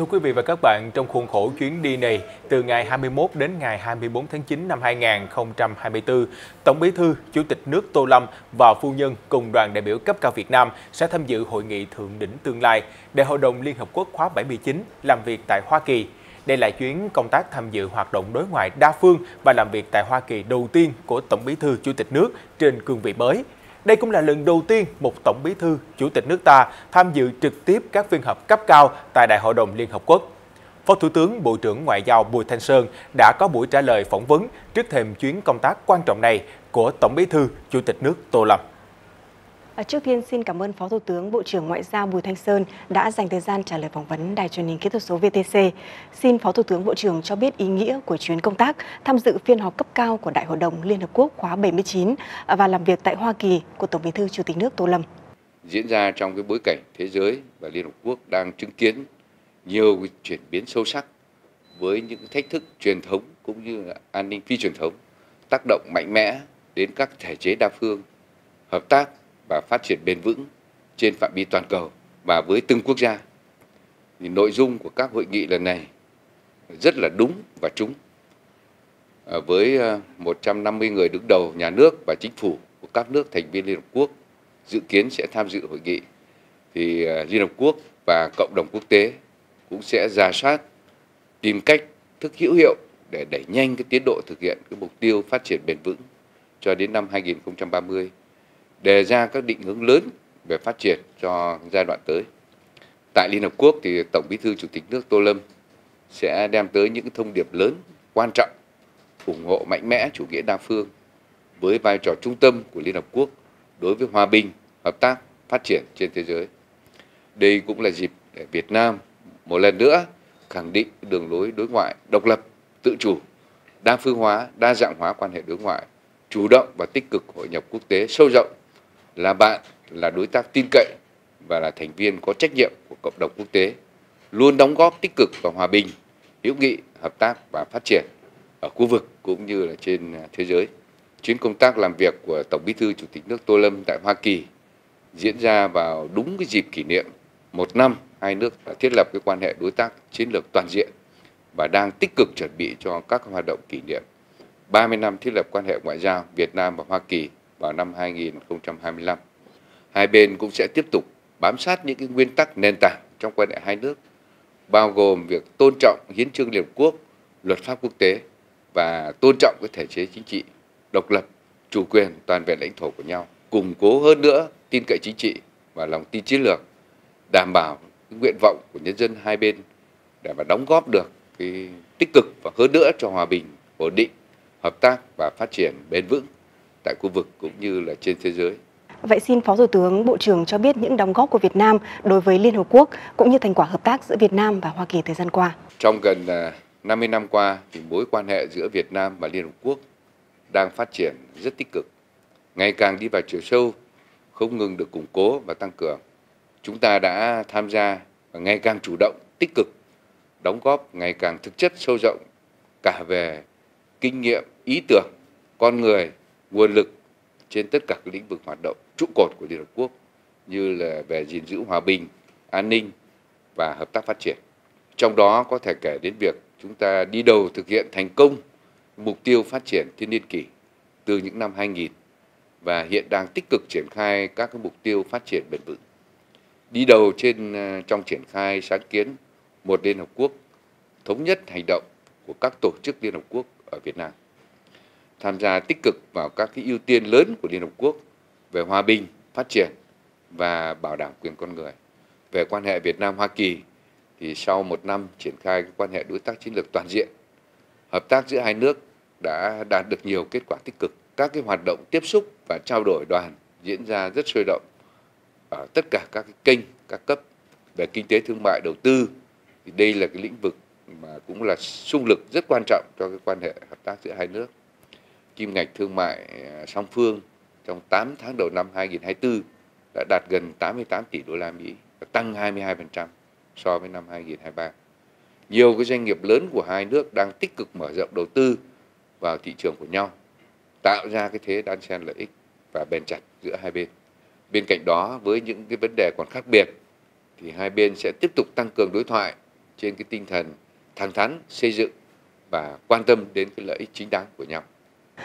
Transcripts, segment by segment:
Thưa quý vị và các bạn, trong khuôn khổ chuyến đi này, từ ngày 21 đến ngày 24 tháng 9 năm 2024, Tổng Bí thư, Chủ tịch nước Tô Lâm và phu nhân cùng đoàn đại biểu cấp cao Việt Nam sẽ tham dự hội nghị thượng đỉnh tương lai Đại hội đồng Liên Hợp Quốc khóa 79 làm việc tại Hoa Kỳ. Đây là chuyến công tác tham dự hoạt động đối ngoại đa phương và làm việc tại Hoa Kỳ đầu tiên của Tổng Bí thư Chủ tịch nước trên cương vị mới đây cũng là lần đầu tiên một Tổng bí thư, Chủ tịch nước ta tham dự trực tiếp các phiên họp cấp cao tại Đại hội đồng Liên Hợp Quốc. Phó Thủ tướng Bộ trưởng Ngoại giao Bùi Thanh Sơn đã có buổi trả lời phỏng vấn trước thềm chuyến công tác quan trọng này của Tổng bí thư, Chủ tịch nước Tô Lâm. À, trước tiên xin cảm ơn Phó Thủ tướng Bộ trưởng Ngoại giao Bùi Thanh Sơn đã dành thời gian trả lời phỏng vấn Đài truyền hình kỹ thuật số VTC. Xin Phó Thủ tướng Bộ trưởng cho biết ý nghĩa của chuyến công tác tham dự phiên họp cấp cao của Đại hội đồng Liên Hợp Quốc khóa 79 à, và làm việc tại Hoa Kỳ của Tổng Bí thư Chủ tịch nước Tô Lâm. Diễn ra trong cái bối cảnh thế giới và Liên Hợp Quốc đang chứng kiến nhiều chuyển biến sâu sắc với những thách thức truyền thống cũng như an ninh phi truyền thống tác động mạnh mẽ đến các thể chế đa phương hợp tác và phát triển bền vững trên phạm vi toàn cầu và với từng quốc gia. Thì nội dung của các hội nghị lần này rất là đúng và trúng. À, với 150 ờ, người đứng đầu nhà nước và chính phủ của các nước thành viên Liên Hợp Quốc dự kiến sẽ tham dự hội nghị thì ờ, Liên Hợp Quốc và cộng đồng quốc tế cũng sẽ ra soát tìm cách thức hữu hiệu để đẩy nhanh cái tiến độ thực hiện cái mục tiêu phát triển bền vững cho đến năm 2030 đề ra các định hướng lớn về phát triển cho giai đoạn tới. Tại Liên Hợp Quốc thì Tổng Bí thư Chủ tịch nước Tô Lâm sẽ đem tới những thông điệp lớn, quan trọng, ủng hộ mạnh mẽ chủ nghĩa đa phương với vai trò trung tâm của Liên Hợp Quốc đối với hòa bình, hợp tác, phát triển trên thế giới. Đây cũng là dịp để Việt Nam một lần nữa khẳng định đường lối đối ngoại độc lập, tự chủ, đa phương hóa, đa dạng hóa quan hệ đối ngoại, chủ động và tích cực hội nhập quốc tế sâu rộng là bạn, là đối tác tin cậy và là thành viên có trách nhiệm của cộng đồng quốc tế, luôn đóng góp tích cực vào hòa bình, hữu nghị, hợp tác và phát triển ở khu vực cũng như là trên à, thế giới. Chuyến công tác làm việc của Tổng Bí thư Chủ tịch nước Tô Lâm tại Hoa Kỳ diễn ra vào đúng cái dịp kỷ niệm một năm hai nước đã thiết lập cái quan hệ đối tác chiến lược toàn diện và đang tích cực chuẩn bị cho các hoạt động kỷ niệm 30 năm thiết lập quan hệ ngoại giao Việt Nam và Hoa Kỳ vào năm 2025. Hai bên cũng sẽ tiếp tục bám sát những cái nguyên tắc nền tảng trong quan hệ hai nước, bao gồm việc tôn trọng hiến trương Liên Hợp Quốc, luật pháp quốc tế và tôn trọng cái thể chế chính trị độc lập, chủ quyền toàn vẹn lãnh thổ của nhau, củng cố hơn nữa tin cậy chính trị và lòng tin chiến lược, đảm bảo nguyện vọng của nhân dân hai bên để mà đóng góp được cái tích cực và hơn nữa cho hòa bình, ổn định, hợp tác và phát triển bền vững tại khu vực cũng như là trên thế giới. Vậy xin Phó Thủ tướng Bộ trưởng cho biết những đóng góp của Việt Nam đối với Liên Hợp Quốc cũng như thành quả hợp tác giữa Việt Nam và Hoa Kỳ thời gian qua. Trong gần 50 à, năm qua thì mối quan hệ giữa Việt Nam và Liên Hợp Quốc đang phát triển rất tích cực, ngày càng đi vào chiều sâu, không ngừng được củng cố và tăng cường. Chúng ta đã tham gia và ngày càng chủ động, tích cực, đóng góp ngày càng thực chất sâu rộng cả về kinh nghiệm, ý tưởng, con người nguồn lực trên tất cả các lĩnh vực hoạt động trụ cột của Liên Hợp Quốc như là về gìn giữ hòa bình, an ninh và hợp tác phát triển. Trong đó có thể kể đến việc chúng ta đi đầu thực hiện thành công mục tiêu phát triển thiên niên kỷ từ những năm 2000 và hiện đang tích cực triển khai các mục tiêu phát triển bền vững. Đi đầu trên à, trong triển khai sáng kiến một Liên Hợp Quốc thống nhất hành động của các tổ chức Liên Hợp Quốc ở Việt Nam tham gia tích cực vào các cái ưu tiên lớn của Liên Hợp Quốc về hòa bình, phát triển và bảo đảm quyền con người. Về quan hệ Việt Nam Hoa Kỳ thì sau một năm triển khai quan hệ đối tác chiến lược toàn diện, hợp tác giữa hai nước đã đạt được nhiều kết quả tích cực. Các cái hoạt động tiếp xúc và trao đổi đoàn diễn ra rất sôi động ở tất cả các cái kênh, các cấp về kinh tế thương mại đầu tư thì đây là cái lĩnh vực mà cũng là xung lực rất quan trọng cho cái quan hệ hợp tác giữa hai nước kim ngạch thương mại à, song phương trong 8 tháng đầu năm 2024 đã đạt gần 88 tỷ đô la Mỹ, tăng 22% so với năm 2023. Nhiều cái doanh nghiệp lớn của hai nước đang tích cực mở rộng đầu tư vào thị trường của nhau, tạo ra cái thế đan xen lợi ích và bền chặt giữa hai bên. Bên cạnh đó, với những cái vấn đề còn khác biệt thì hai bên sẽ tiếp tục tăng cường đối thoại trên cái tinh thần thẳng thắn, xây dựng và quan tâm đến cái lợi ích chính đáng của nhau.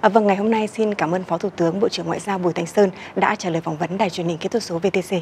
À, vâng, ngày hôm nay xin cảm ơn Phó Thủ tướng Bộ trưởng Ngoại giao Bùi Thanh Sơn đã trả lời phỏng vấn Đài truyền hình kỹ thuật số VTC.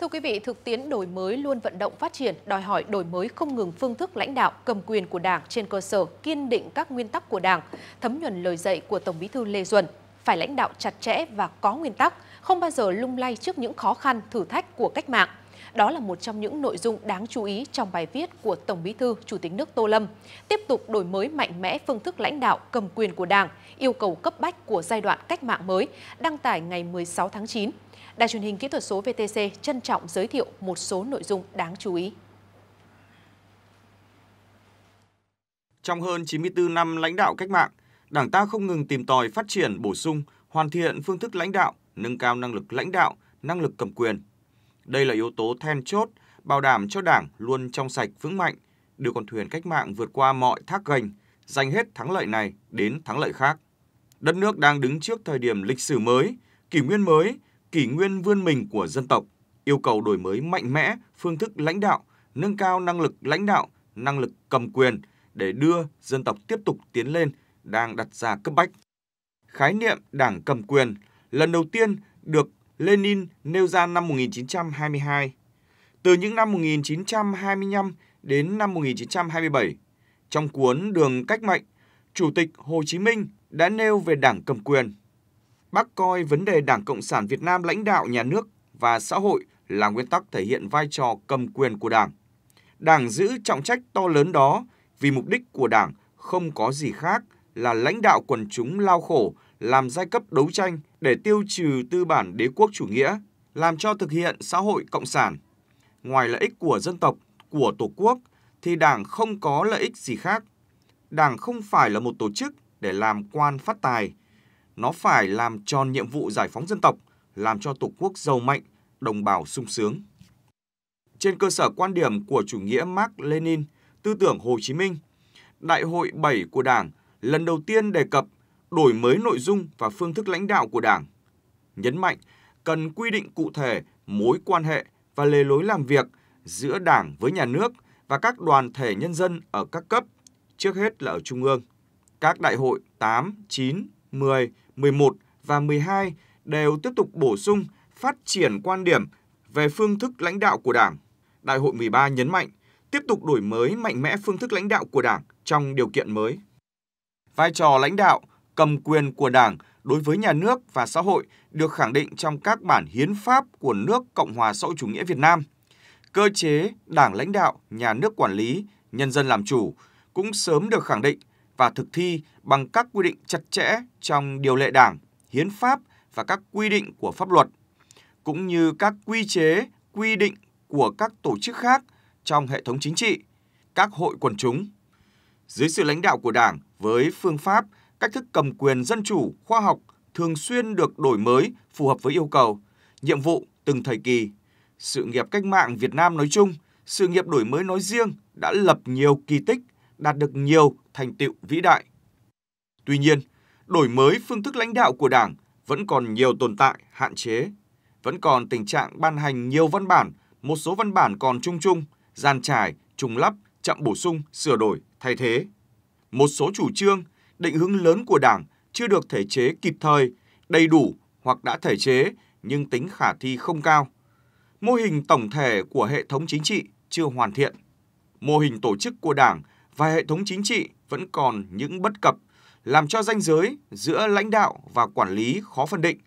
Thưa quý vị, thực tiễn đổi mới luôn vận động phát triển, đòi hỏi đổi mới không ngừng phương thức lãnh đạo, cầm quyền của Đảng trên cơ sở kiên định các nguyên tắc của Đảng, thấm nhuần lời dạy của Tổng Bí thư Lê Duẩn, phải lãnh đạo chặt chẽ và có nguyên tắc – không bao giờ lung lay trước những khó khăn, thử thách của cách mạng. Đó là một trong những nội dung đáng chú ý trong bài viết của Tổng Bí thư Chủ tịch nước Tô Lâm, tiếp tục đổi mới mạnh mẽ phương thức lãnh đạo cầm quyền của Đảng, yêu cầu cấp bách của giai đoạn cách mạng mới, đăng tải ngày 16 tháng 9. Đài truyền hình kỹ thuật số VTC trân trọng giới thiệu một số nội dung đáng chú ý. Trong hơn 94 năm lãnh đạo cách mạng, Đảng ta không ngừng tìm tòi phát triển, bổ sung, hoàn thiện phương thức lãnh đạo, nâng cao năng lực lãnh đạo, năng lực cầm quyền. Đây là yếu tố then chốt bảo đảm cho Đảng luôn trong sạch vững mạnh, đưa con thuyền cách mạng vượt qua mọi thác gành, giành hết thắng lợi này đến thắng lợi khác. Đất nước đang đứng trước thời điểm lịch sử mới, kỷ nguyên mới, kỷ nguyên vươn mình của dân tộc, yêu cầu đổi mới mạnh mẽ phương thức lãnh đạo, nâng cao năng lực lãnh đạo, năng lực cầm quyền để đưa dân tộc tiếp tục tiến lên đang đặt ra cấp bách. Khái niệm đảng cầm quyền lần đầu tiên được Lenin nêu ra năm 1922. Từ những năm 1925 đến năm 1927, trong cuốn Đường Cách Mệnh, Chủ tịch Hồ Chí Minh đã nêu về đảng cầm quyền. Bác coi vấn đề Đảng Cộng sản Việt Nam lãnh đạo nhà nước và xã hội là nguyên tắc thể hiện vai trò cầm quyền của Đảng. Đảng giữ trọng trách to lớn đó vì mục đích của Đảng không có gì khác là lãnh đạo quần chúng lao khổ làm giai cấp đấu tranh để tiêu trừ tư bản đế quốc chủ nghĩa, làm cho thực hiện xã hội cộng sản. Ngoài lợi ích của dân tộc, của Tổ quốc, thì Đảng không có lợi ích gì khác. Đảng không phải là một tổ chức để làm quan phát tài. Nó phải làm tròn nhiệm vụ giải phóng dân tộc, làm cho Tổ quốc giàu mạnh, đồng bào sung sướng. Trên cơ sở quan điểm của chủ nghĩa Mark Lenin, tư tưởng Hồ Chí Minh, Đại hội 7 của Đảng lần đầu tiên đề cập đổi mới nội dung và phương thức lãnh đạo của Đảng. Nhấn mạnh cần quy định cụ thể mối quan hệ và lề lối làm việc giữa Đảng với nhà nước và các đoàn thể nhân dân ở các cấp, trước hết là ở trung ương. Các đại hội 8, 9, 10, 11 và 12 đều tiếp tục bổ sung phát triển quan điểm về phương thức lãnh đạo của Đảng. Đại hội 13 nhấn mạnh tiếp tục đổi mới mạnh mẽ phương thức lãnh đạo của Đảng trong điều kiện mới. Vai trò lãnh đạo cầm quyền của Đảng đối với nhà nước và xã hội được khẳng định trong các bản hiến pháp của nước Cộng hòa xã hội chủ nghĩa Việt Nam. Cơ chế Đảng lãnh đạo, nhà nước quản lý, nhân dân làm chủ cũng sớm được khẳng định và thực thi bằng các quy định chặt chẽ trong điều lệ Đảng, hiến pháp và các quy định của pháp luật cũng như các quy chế, quy định của các tổ chức khác trong hệ thống chính trị, các hội quần chúng. Dưới sự lãnh đạo của Đảng với phương pháp cách thức cầm quyền dân chủ, khoa học thường xuyên được đổi mới phù hợp với yêu cầu, nhiệm vụ từng thời kỳ. Sự nghiệp cách mạng Việt Nam nói chung, sự nghiệp đổi mới nói riêng đã lập nhiều kỳ tích, đạt được nhiều thành tựu vĩ đại. Tuy nhiên, đổi mới phương thức lãnh đạo của Đảng vẫn còn nhiều tồn tại, hạn chế. Vẫn còn tình trạng ban hành nhiều văn bản, một số văn bản còn chung chung, gian trải, trùng lắp, chậm bổ sung, sửa đổi, thay thế. Một số chủ trương, định hướng lớn của Đảng chưa được thể chế kịp thời, đầy đủ hoặc đã thể chế nhưng tính khả thi không cao. Mô hình tổng thể của hệ thống chính trị chưa hoàn thiện. Mô hình tổ chức của Đảng và hệ thống chính trị vẫn còn những bất cập, làm cho ranh giới giữa lãnh đạo và quản lý khó phân định,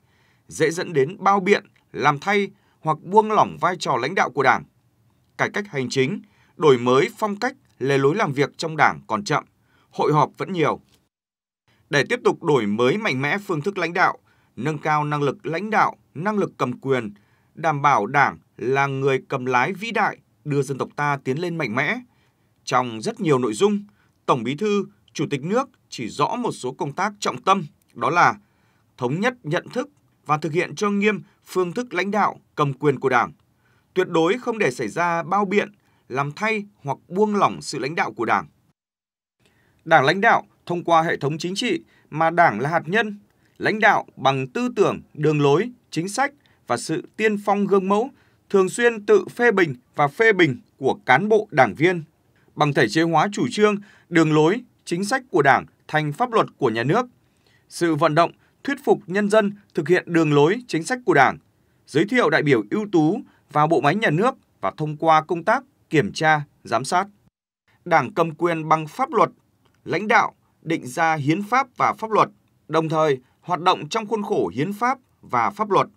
dễ dẫn đến bao biện, làm thay hoặc buông lỏng vai trò lãnh đạo của Đảng. Cải cách hành chính, đổi mới phong cách, lề lối làm việc trong Đảng còn chậm, hội họp vẫn nhiều, để tiếp tục đổi mới mạnh mẽ phương thức lãnh đạo, nâng cao năng lực lãnh đạo, năng lực cầm quyền, đảm bảo Đảng là người cầm lái vĩ đại đưa dân tộc ta tiến lên mạnh mẽ. Trong rất nhiều nội dung, Tổng Bí thư, Chủ tịch nước chỉ rõ một số công tác trọng tâm, đó là thống nhất nhận thức và thực hiện cho nghiêm phương thức lãnh đạo cầm quyền của Đảng, tuyệt đối không để xảy ra bao biện, làm thay hoặc buông lỏng sự lãnh đạo của Đảng. Đảng lãnh đạo thông qua hệ thống chính trị mà Đảng là hạt nhân, lãnh đạo bằng tư tưởng, đường lối, chính sách và sự tiên phong gương mẫu, thường xuyên tự phê bình và phê bình của cán bộ đảng viên, bằng thể chế hóa chủ trương, đường lối, chính sách của Đảng thành pháp luật của nhà nước, sự vận động, thuyết phục nhân dân thực hiện đường lối, chính sách của Đảng, giới thiệu đại biểu ưu tú vào bộ máy nhà nước và thông qua công tác kiểm tra, giám sát. Đảng cầm quyền bằng pháp luật, lãnh đạo định ra hiến pháp và pháp luật, đồng thời hoạt động trong khuôn khổ hiến pháp và pháp luật,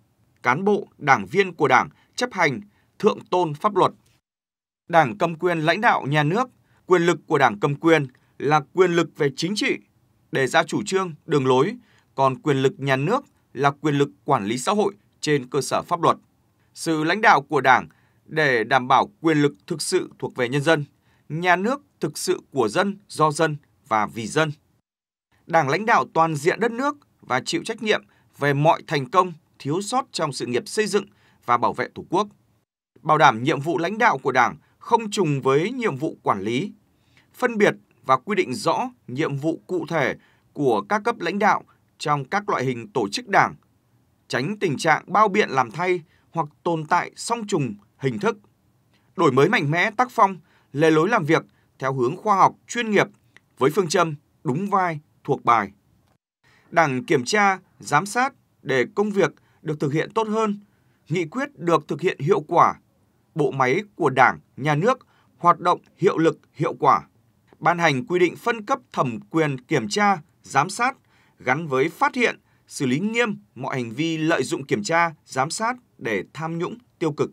cán bộ, đảng viên của Đảng chấp hành thượng tôn pháp luật. Đảng cầm quyền lãnh đạo nhà nước, quyền lực của Đảng cầm quyền là quyền lực về chính trị, đề ra chủ trương, đường lối, còn quyền lực nhà nước là quyền lực quản lý xã hội trên cơ sở pháp luật. Sự lãnh đạo của Đảng để đảm bảo quyền lực thực sự thuộc về nhân dân, nhà nước thực sự của dân, do dân và vì dân. Đảng lãnh đạo toàn diện đất nước và chịu trách nhiệm về mọi thành công, thiếu sót trong sự nghiệp xây dựng và bảo vệ Tổ quốc. Bảo đảm nhiệm vụ lãnh đạo của Đảng không trùng với nhiệm vụ quản lý, phân biệt và quy định rõ nhiệm vụ cụ thể của các cấp lãnh đạo trong các loại hình tổ chức Đảng, tránh tình trạng bao biện làm thay hoặc tồn tại song trùng hình thức. Đổi mới mạnh mẽ tác phong, lề lối làm việc theo hướng khoa học chuyên nghiệp với phương châm đúng vai, thuộc bài. Đảng kiểm tra, giám sát để công việc được thực hiện tốt hơn, nghị quyết được thực hiện hiệu quả, bộ máy của Đảng, nhà nước hoạt động hiệu lực, hiệu quả. Ban hành quy định phân cấp thẩm quyền kiểm tra, giám sát gắn với phát hiện, xử lý nghiêm mọi hành vi lợi dụng kiểm tra, giám sát để tham nhũng tiêu cực.